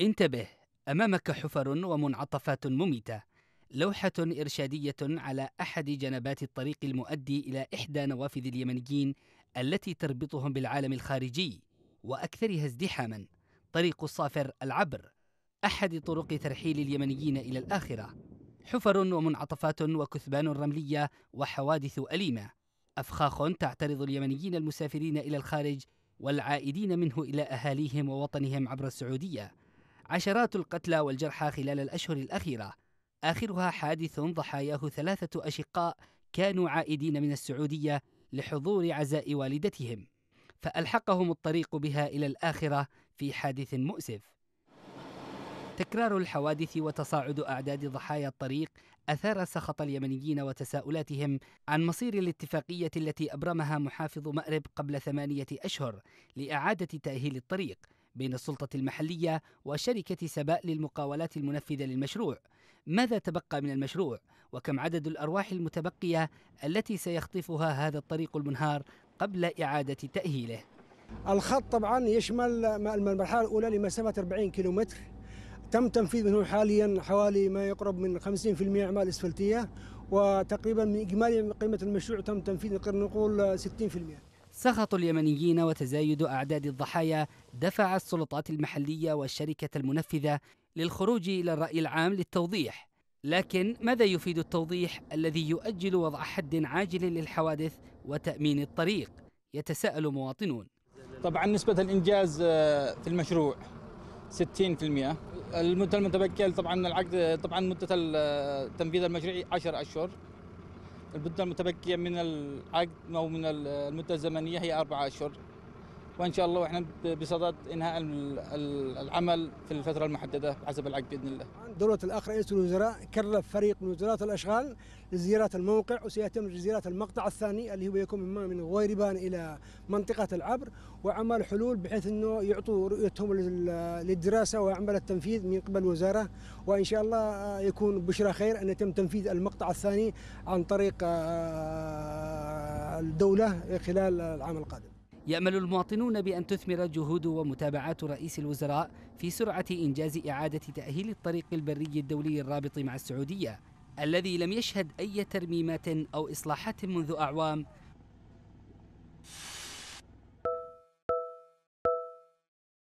انتبه أمامك حفر ومنعطفات مميتة لوحة إرشادية على أحد جنبات الطريق المؤدي إلى إحدى نوافذ اليمنيين التي تربطهم بالعالم الخارجي وأكثرها ازدحاما طريق الصافر العبر أحد طرق ترحيل اليمنيين إلى الآخرة حفر ومنعطفات وكثبان رملية وحوادث أليمة أفخاخ تعترض اليمنيين المسافرين إلى الخارج والعائدين منه إلى أهاليهم ووطنهم عبر السعودية عشرات القتلى والجرحى خلال الأشهر الأخيرة آخرها حادث ضحاياه ثلاثة أشقاء كانوا عائدين من السعودية لحضور عزاء والدتهم فألحقهم الطريق بها إلى الآخرة في حادث مؤسف تكرار الحوادث وتصاعد أعداد ضحايا الطريق أثار سخط اليمنيين وتساؤلاتهم عن مصير الاتفاقية التي أبرمها محافظ مأرب قبل ثمانية أشهر لإعادة تأهيل الطريق بين السلطة المحلية وشركة سباء للمقاولات المنفذة للمشروع ماذا تبقى من المشروع وكم عدد الأرواح المتبقية التي سيخطفها هذا الطريق المنهار قبل إعادة تأهيله الخط طبعا يشمل المرحلة الأولى لمسافة 40 كيلومتر تم تنفيذ منه حاليا حوالي ما يقرب من 50% أعمال إسفلتية وتقريبا من إجمالي قيمة المشروع تم تنفيذ نقول 60% سخط اليمنيين وتزايد أعداد الضحايا دفع السلطات المحلية والشركة المنفذة للخروج إلى الرأي العام للتوضيح لكن ماذا يفيد التوضيح الذي يؤجل وضع حد عاجل للحوادث وتأمين الطريق يتساءل مواطنون طبعا نسبة الإنجاز آه، في المشروع 60% المدة المتبكية طبعا العقد طبعا مدة آه، تنفيذ المشروع 10 أشهر المدة المتبقية من العقد أو من المدة الزمنية هي أربعة أشهر وان شاء الله واحنا بصدد انهاء العمل في الفتره المحدده حسب العقد باذن الله. دوله الاخ رئيس الوزراء كلف فريق من وزاره الاشغال لزياره الموقع وسيتم زياره المقطع الثاني اللي هو يكون من من غويربان الى منطقه العبر وعمل حلول بحيث انه يعطوا رؤيتهم للدراسه وعمل التنفيذ من قبل الوزاره وان شاء الله يكون بشرى خير ان يتم تنفيذ المقطع الثاني عن طريق آه، الدوله خلال العام القادم. يأمل المواطنون بأن تثمر جهود ومتابعات رئيس الوزراء في سرعة إنجاز إعادة تأهيل الطريق البري الدولي الرابط مع السعودية الذي لم يشهد أي ترميمات أو إصلاحات منذ أعوام